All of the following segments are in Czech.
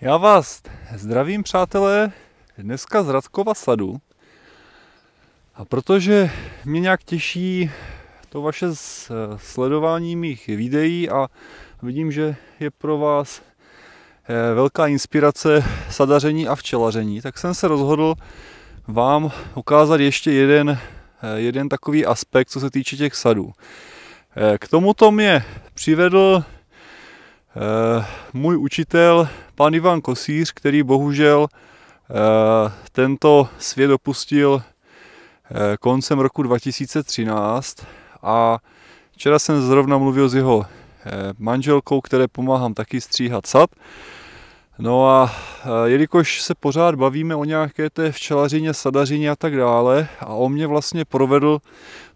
Já vás zdravím, přátelé, dneska z Radkova sadu. A protože mě nějak těší to vaše sledování mých videí a vidím, že je pro vás eh, velká inspirace sadaření a včelaření, tak jsem se rozhodl vám ukázat ještě jeden, eh, jeden takový aspekt, co se týče těch sadů. Eh, k tomuto mě přivedl Eh, můj učitel, pan Ivan Kosíř, který bohužel eh, tento svět opustil eh, koncem roku 2013 a včera jsem zrovna mluvil s jeho manželkou, které pomáhám taky stříhat sad. No a jelikož se pořád bavíme o nějaké té včelařině, sadařině a tak dále a on mě vlastně provedl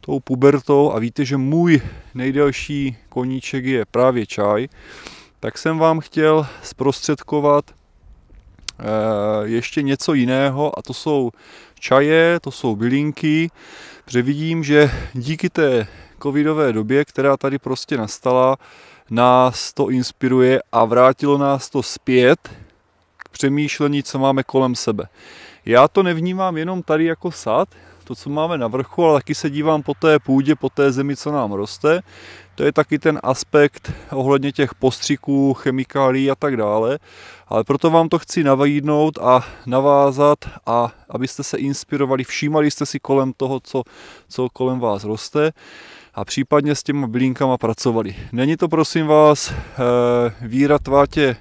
tou pubertou a víte, že můj nejdelší koníček je právě čaj, tak jsem vám chtěl zprostředkovat eh, ještě něco jiného a to jsou čaje, to jsou bylinky, protože vidím, že díky té covidové době, která tady prostě nastala, nás to inspiruje a vrátilo nás to zpět k přemýšlení, co máme kolem sebe. Já to nevnímám jenom tady jako sad, to, co máme na vrchu, ale taky se dívám po té půdě, po té zemi, co nám roste. To je taky ten aspekt ohledně těch postřiků, chemikálí a tak dále. Ale proto vám to chci navajídnout a navázat a abyste se inspirovali, všímali jste si kolem toho, co, co kolem vás roste a případně s těma bylinkama pracovali. Není to prosím vás eh, výra tvátě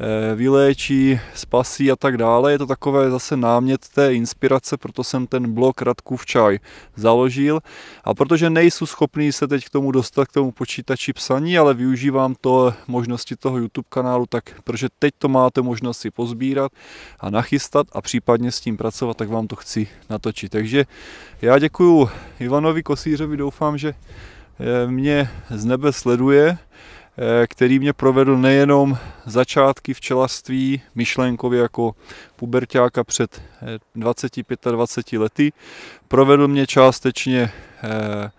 Eh, vyléčí, spasí a tak dále. Je to takové zase námět té inspirace, proto jsem ten blok v čaj založil. A protože nejsou schopný se teď k tomu dostat, k tomu počítači psaní, ale využívám to možnosti toho YouTube kanálu, tak protože teď to máte možnost si pozbírat a nachystat a případně s tím pracovat, tak vám to chci natočit. Takže já děkuju Ivanovi Kosířovi, doufám, že eh, mě z nebe sleduje Eh, který mě provedl nejenom začátky včelařství myšlenkově jako puberťáka před 20-25 eh, lety, provedl mě částečně eh,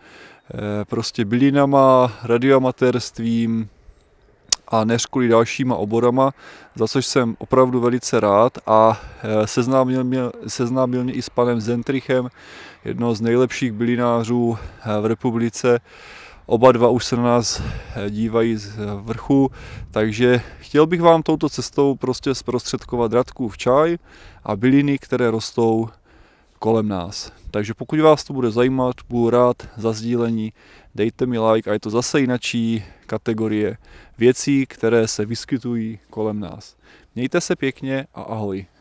prostě bylinama, radioamatérstvím a než kvůli dalšíma oborama, za což jsem opravdu velice rád a seznámil mě, seznámil mě i s panem Zentrichem, jednoho z nejlepších bylinářů v republice, Oba dva už se na nás dívají z vrchu, takže chtěl bych vám touto cestou prostě zprostředkovat v čaj a byliny, které rostou kolem nás. Takže pokud vás to bude zajímat, budu rád za sdílení, dejte mi like a je to zase jinačí kategorie věcí, které se vyskytují kolem nás. Mějte se pěkně a ahoj.